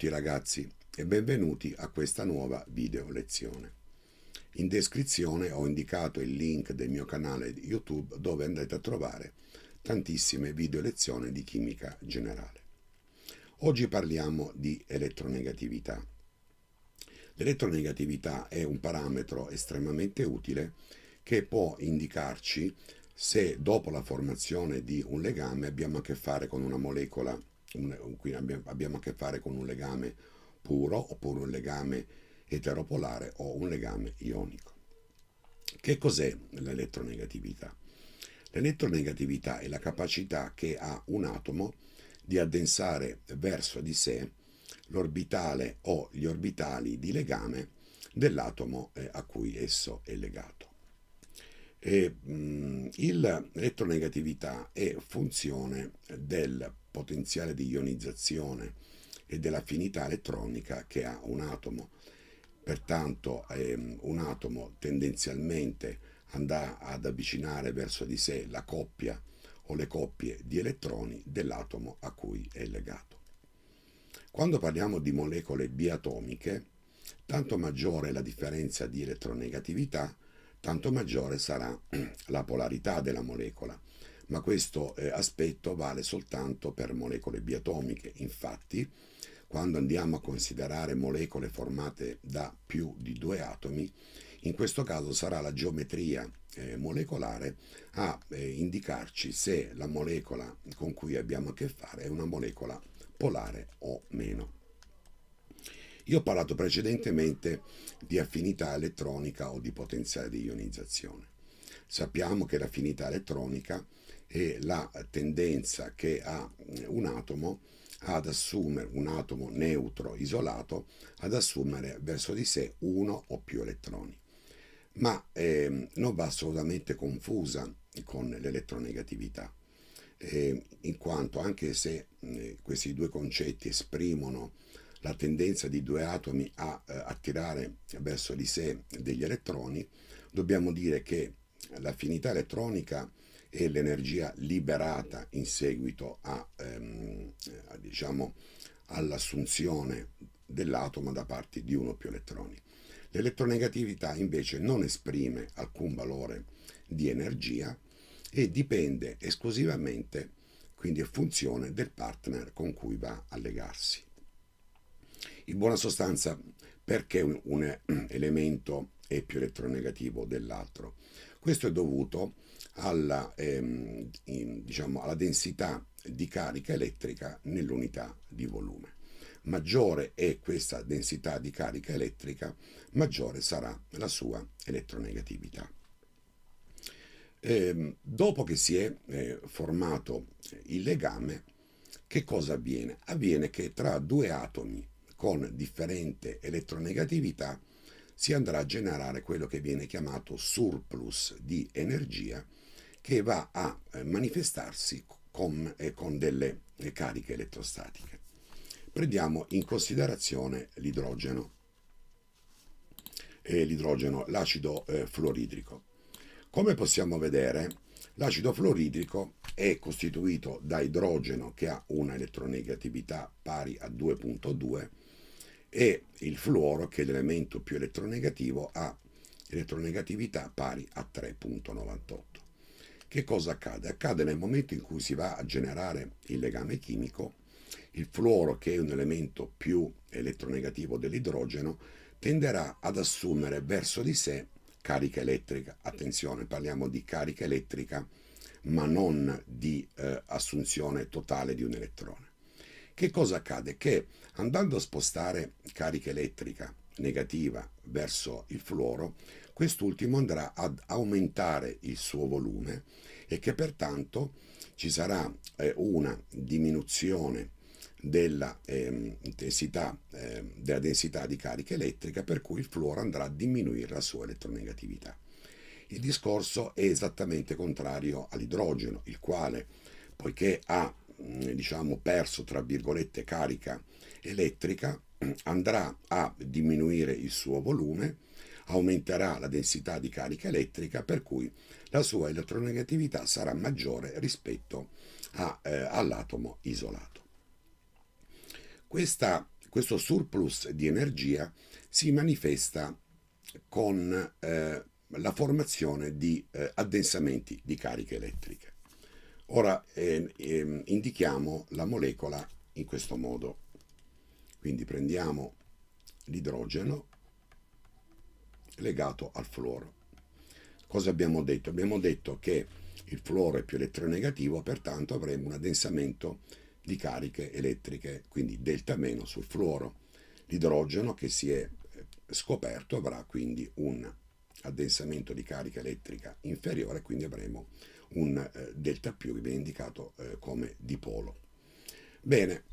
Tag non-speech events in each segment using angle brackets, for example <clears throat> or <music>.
tutti ragazzi e benvenuti a questa nuova video lezione. In descrizione ho indicato il link del mio canale YouTube dove andrete a trovare tantissime video lezioni di chimica generale. Oggi parliamo di elettronegatività. L'elettronegatività è un parametro estremamente utile che può indicarci se dopo la formazione di un legame abbiamo a che fare con una molecola qui abbiamo a che fare con un legame puro oppure un legame eteropolare o un legame ionico. Che cos'è l'elettronegatività? L'elettronegatività è la capacità che ha un atomo di addensare verso di sé l'orbitale o gli orbitali di legame dell'atomo eh, a cui esso è legato. Mm, l'elettronegatività è funzione del potenziale di ionizzazione e dell'affinità elettronica che ha un atomo. Pertanto ehm, un atomo tendenzialmente andrà ad avvicinare verso di sé la coppia o le coppie di elettroni dell'atomo a cui è legato. Quando parliamo di molecole biatomiche, tanto maggiore è la differenza di elettronegatività, tanto maggiore sarà <clears throat> la polarità della molecola ma questo eh, aspetto vale soltanto per molecole biatomiche. Infatti, quando andiamo a considerare molecole formate da più di due atomi, in questo caso sarà la geometria eh, molecolare a eh, indicarci se la molecola con cui abbiamo a che fare è una molecola polare o meno. Io ho parlato precedentemente di affinità elettronica o di potenziale di ionizzazione. Sappiamo che l'affinità elettronica è e la tendenza che ha mm, un atomo ad assumere un atomo neutro isolato ad assumere verso di sé uno o più elettroni ma eh, non va assolutamente confusa con l'elettronegatività eh, in quanto anche se eh, questi due concetti esprimono la tendenza di due atomi a eh, attirare verso di sé degli elettroni dobbiamo dire che l'affinità elettronica e l'energia liberata in seguito a, ehm, a, diciamo, all'assunzione dell'atomo da parte di uno o più elettroni. L'elettronegatività invece non esprime alcun valore di energia e dipende esclusivamente, quindi è funzione del partner con cui va a legarsi. In buona sostanza, perché un, un eh, elemento è più elettronegativo dell'altro? Questo è dovuto alla, ehm, in, diciamo, alla densità di carica elettrica nell'unità di volume. Maggiore è questa densità di carica elettrica, maggiore sarà la sua elettronegatività. Eh, dopo che si è eh, formato il legame, che cosa avviene? Avviene che tra due atomi con differente elettronegatività si andrà a generare quello che viene chiamato surplus di energia che va a eh, manifestarsi con, eh, con delle eh, cariche elettrostatiche. Prendiamo in considerazione l'idrogeno, eh, l'idrogeno l'acido eh, fluoridrico. Come possiamo vedere, l'acido fluoridrico è costituito da idrogeno che ha una elettronegatività pari a 2.2 e il fluoro che è l'elemento più elettronegativo ha elettronegatività pari a 3.98. Che cosa accade? Accade nel momento in cui si va a generare il legame chimico, il fluoro che è un elemento più elettronegativo dell'idrogeno tenderà ad assumere verso di sé carica elettrica. Attenzione, parliamo di carica elettrica ma non di eh, assunzione totale di un elettrone. Che cosa accade? Che andando a spostare carica elettrica negativa verso il fluoro, quest'ultimo andrà ad aumentare il suo volume e che pertanto ci sarà eh, una diminuzione della, eh, intensità, eh, della densità di carica elettrica per cui il fluoro andrà a diminuire la sua elettronegatività. Il discorso è esattamente contrario all'idrogeno, il quale, poiché ha eh, diciamo, perso tra virgolette carica elettrica andrà a diminuire il suo volume, aumenterà la densità di carica elettrica per cui la sua elettronegatività sarà maggiore rispetto eh, all'atomo isolato. Questa, questo surplus di energia si manifesta con eh, la formazione di eh, addensamenti di carica elettrica. Ora eh, eh, indichiamo la molecola in questo modo. Quindi prendiamo l'idrogeno legato al fluoro. Cosa abbiamo detto? Abbiamo detto che il fluoro è più elettronegativo, pertanto avremo un addensamento di cariche elettriche, quindi delta meno sul fluoro. L'idrogeno che si è eh, scoperto avrà quindi un addensamento di carica elettrica inferiore, quindi avremo un eh, delta più che rivendicato eh, come dipolo. Bene,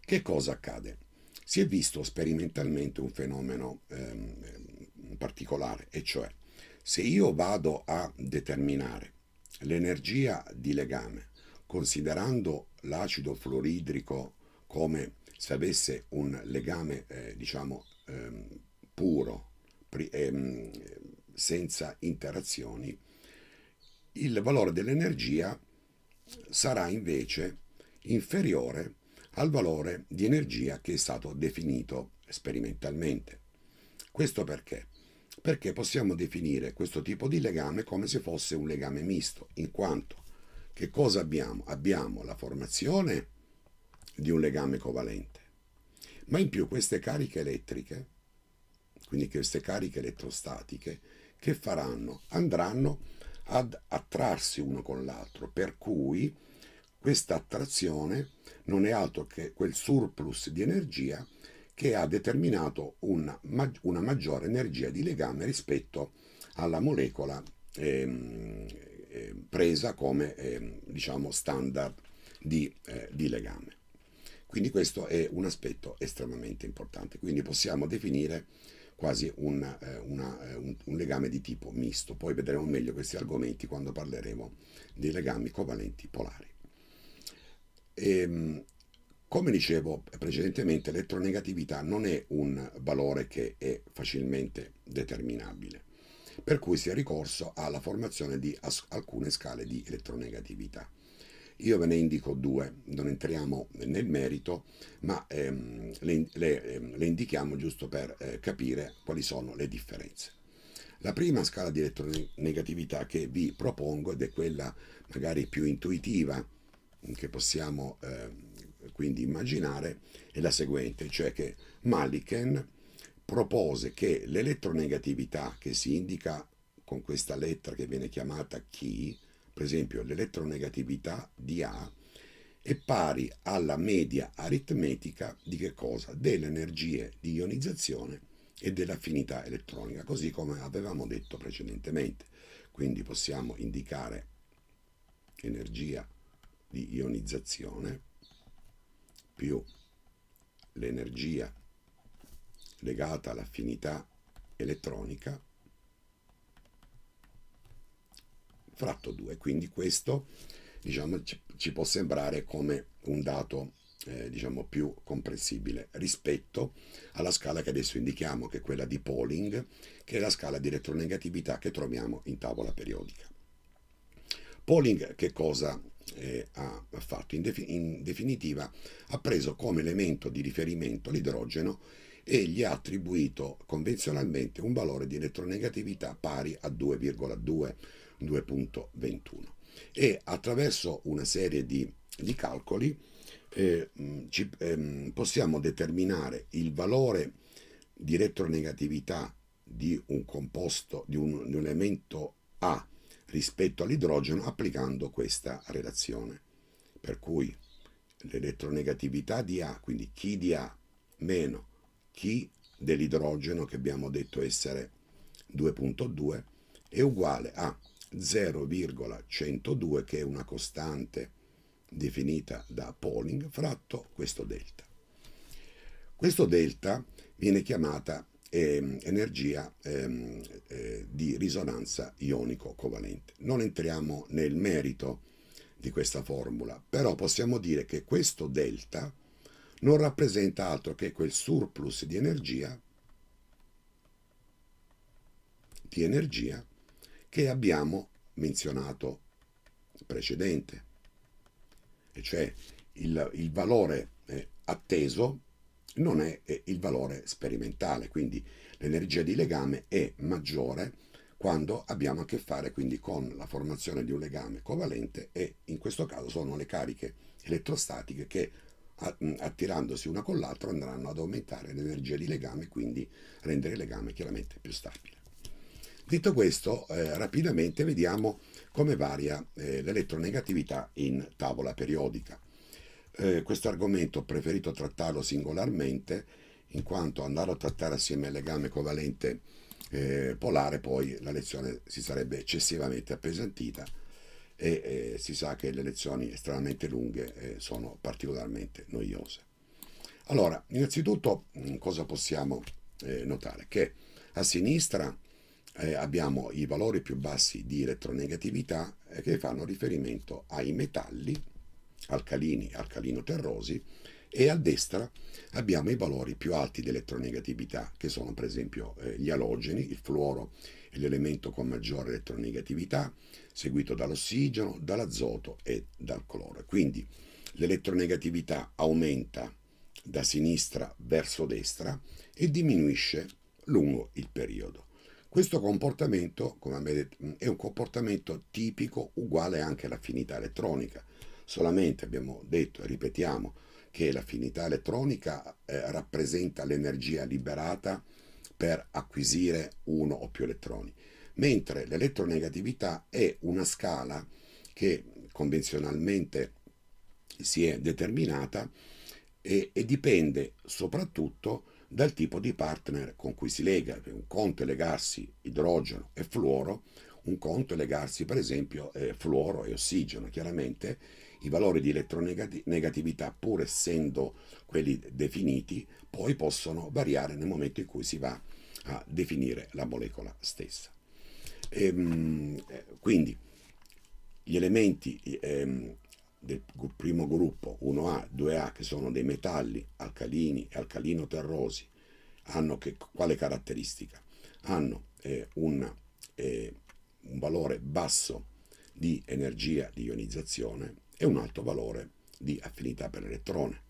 che cosa accade? Si è visto sperimentalmente un fenomeno ehm, ehm particolare, e cioè se io vado a determinare l'energia di legame considerando l'acido fluoridrico come se avesse un legame, eh, diciamo, ehm, puro, pri- ehm, senza interazioni, il valore dell'energia sarà invece inferiore al valore di energia che è stato definito sperimentalmente. Questo perché? Perché possiamo definire questo tipo di legame come se fosse un legame misto, in quanto che cosa abbiamo? Abbiamo la formazione di un legame covalente, ma in più queste cariche elettriche, quindi queste cariche elettrostatiche, che faranno? Andranno ad attrarsi uno con l'altro, per cui questa attrazione non è altro che quel surplus di energia che ha determinato una, una maggiore energia di legame rispetto alla molecola ehm, eh, presa come ehm, diciamo standard di, eh, di legame. Quindi questo è un aspetto estremamente importante. Quindi possiamo definire quasi eh, una, una, eh, un, un, legame di tipo misto. Poi vedremo meglio questi argomenti quando parleremo dei legami covalenti polari. E, ehm, come dicevo precedentemente, l'elettronegatività non è un valore che è facilmente determinabile, per cui si è ricorso alla formazione di alcune scale di elettronegatività. Io ve ne indico due, non entriamo nel merito, ma ehm, le, le, ehm, le, indichiamo giusto per eh, capire quali sono le differenze. La prima scala di elettronegatività che vi propongo, ed è quella magari più intuitiva che possiamo eh, quindi immaginare, è la seguente, cioè che Maliken propose che l'elettronegatività che si indica con questa lettera che viene chiamata chi per esempio l'elettronegatività di A, è pari alla media aritmetica di che cosa? Delle energie di ionizzazione e dell'affinità elettronica, così come avevamo detto precedentemente. Quindi possiamo indicare energia di ionizzazione più l'energia legata all'affinità elettronica fratto 2. Quindi questo diciamo, ci, ci, può sembrare come un dato eh, diciamo, più comprensibile rispetto alla scala che adesso indichiamo, che è quella di Pauling, che è la scala di elettronegatività che troviamo in tavola periodica. Pauling che cosa eh, ha fatto? In, defin in definitiva ha preso come elemento di riferimento l'idrogeno e gli ha attribuito convenzionalmente un valore di elettronegatività pari a 2,2, 2.21 e attraverso una serie di, di calcoli eh, mm, ci, eh, possiamo determinare il valore di elettronegatività di un composto, di un, di un elemento A rispetto all'idrogeno applicando questa relazione. Per cui l'elettronegatività di A, quindi chi di A meno chi dell'idrogeno, che abbiamo detto essere 2.2, è uguale a 0,102, che è una costante definita da Pauling, fratto questo delta. Questo delta viene chiamata eh, energia eh, eh, di risonanza ionico covalente. Non entriamo nel merito di questa formula, però possiamo dire che questo delta non rappresenta altro che quel surplus di energia, di energia che abbiamo menzionato precedente, e cioè il, il valore eh, atteso non è eh, il valore sperimentale, quindi l'energia di legame è maggiore quando abbiamo a che fare quindi con la formazione di un legame covalente e in questo caso sono le cariche elettrostatiche che Mm, attirandosi una con l'altra andranno ad aumentare l'energia di legame quindi rendere il legame chiaramente più stabile. Detto questo, eh, rapidamente vediamo come varia eh, l'elettronegatività in tavola periodica. Eh, questo argomento ho preferito trattarlo singolarmente in quanto andare a trattare assieme il legame covalente eh, polare poi la lezione si sarebbe eccessivamente appesantita e eh, si sa che le lezioni estremamente lunghe eh, sono particolarmente noiose. Allora, innanzitutto mm, cosa possiamo eh, notare? Che a sinistra eh, abbiamo i valori più bassi di elettronegatività eh, che fanno riferimento ai metalli alcalini, alcalino-terrosi e a destra abbiamo i valori più alti di elettronegatività che sono per esempio eh, gli alogeni, il fluoro è l'elemento con maggiore elettronegatività seguito dall'ossigeno, dall'azoto e dal cloro. Quindi l'elettronegatività aumenta da sinistra verso destra e diminuisce lungo il periodo. Questo comportamento, come avete detto, mm, è un comportamento tipico uguale anche all'affinità elettronica. Solamente abbiamo detto e ripetiamo che l'affinità elettronica eh, rappresenta l'energia liberata per acquisire uno o più elettroni, mentre l'elettronegatività è una scala che convenzionalmente si è determinata e, e dipende soprattutto dal tipo di partner con cui si lega. Un conto è legarsi idrogeno e fluoro, un conto è legarsi per esempio eh, fluoro e ossigeno, chiaramente i valori di elettronegatività pur essendo quelli definiti poi possono variare nel momento in cui si va a definire la molecola stessa. E, ehm, eh, quindi gli elementi eh, del primo gruppo 1A, 2A, che sono dei metalli alcalini e alcalino-terrosi, hanno che, quale caratteristica? Hanno eh, una eh, un valore basso di energia di ionizzazione e un alto valore di affinità per l'elettrone.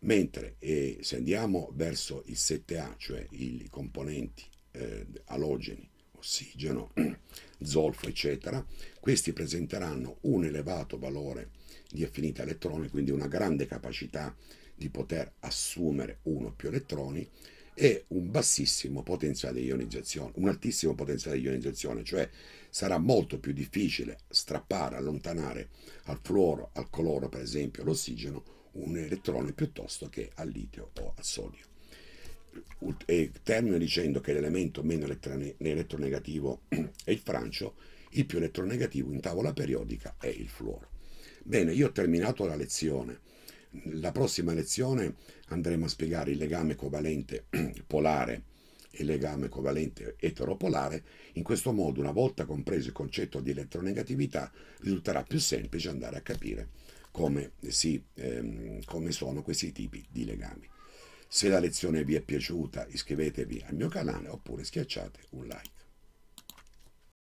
Mentre eh, se andiamo verso il 7A, cioè i componenti eh, alogeni, ossigeno, <clears throat> zolfo, eccetera, questi presenteranno un elevato valore di affinità elettrone, quindi una grande capacità di poter assumere uno o più elettroni, e un bassissimo potenziale di ionizzazione, un altissimo potenziale di ionizzazione, cioè sarà molto più difficile strappare, allontanare al fluoro, al cloro, per esempio, l'ossigeno, un elettrone piuttosto che al litio o al sodio. E termino dicendo che l'elemento meno elettronegativo è il francio, il più elettronegativo in tavola periodica è il fluoro. Bene, io ho terminato la lezione nella prossima lezione andremo a spiegare il legame covalente <clears throat> polare e il legame covalente eteropolare. In questo modo, una volta compreso il concetto di elettronegatività, risulterà più semplice andare a capire come, si, ehm, come sono questi tipi di legami. Se la lezione vi è piaciuta iscrivetevi al mio canale oppure schiacciate un like.